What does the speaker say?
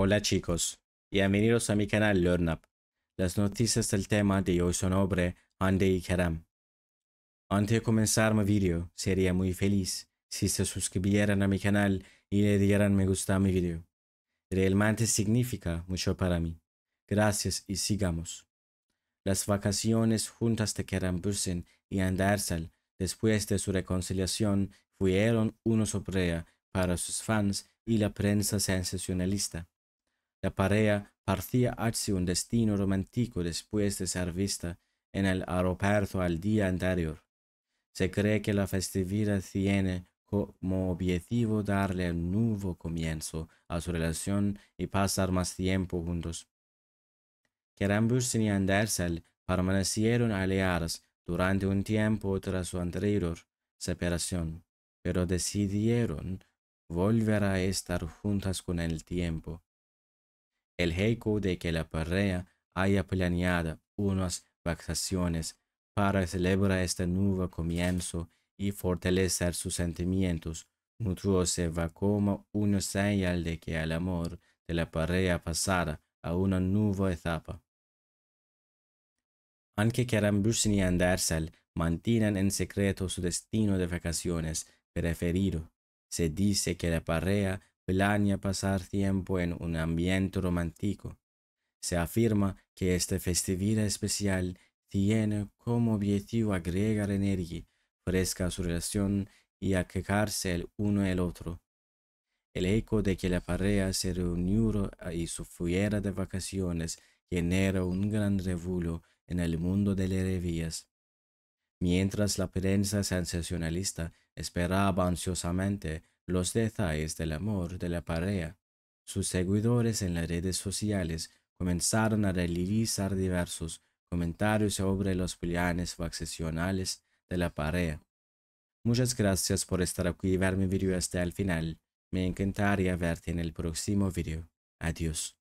Hola chicos, bienvenidos a mi canal LearnUp. Las noticias del tema de hoy son sobre Andy y Karam. Antes de comenzar mi video, sería muy feliz si se suscribieran a mi canal y le dieran me gusta a mi video. Realmente significa mucho para mí. Gracias y sigamos. Las vacaciones juntas de Karam Bursin y Andersal después de su reconciliación fueron una sorpresa para sus fans y la prensa sensacionalista. La pareja partía hacia un destino romántico después de ser vista en el aeropuerto al día anterior. Se cree que la festividad tiene como objetivo darle un nuevo comienzo a su relación y pasar más tiempo juntos. Kerambus y Andersel permanecieron aliadas durante un tiempo tras su anterior separación, pero decidieron volver a estar juntas con el tiempo el heico de que la pareja haya planeado unas vacaciones para celebrar este nuevo comienzo y fortalecer sus sentimientos mutuos se va como una señal de que el amor de la pareja pasara a una nueva etapa. Aunque Karambushin y Andersel mantienen en secreto su destino de vacaciones preferido, se dice que la pareja planea pasar tiempo en un ambiente romántico. Se afirma que esta festividad especial tiene como objetivo agregar energía fresca a su relación y acercarse el uno al otro. El eco de que la pareja se reunió y su fuera de vacaciones genera un gran revuelo en el mundo de las revistas. Mientras la prensa sensacionalista esperaba ansiosamente los detalles del amor de la pareja. Sus seguidores en las redes sociales comenzaron a realizar diversos comentarios sobre los planes vacacionales de la pareja. Muchas gracias por estar aquí y ver mi video hasta el final. Me encantaría verte en el próximo video. Adiós.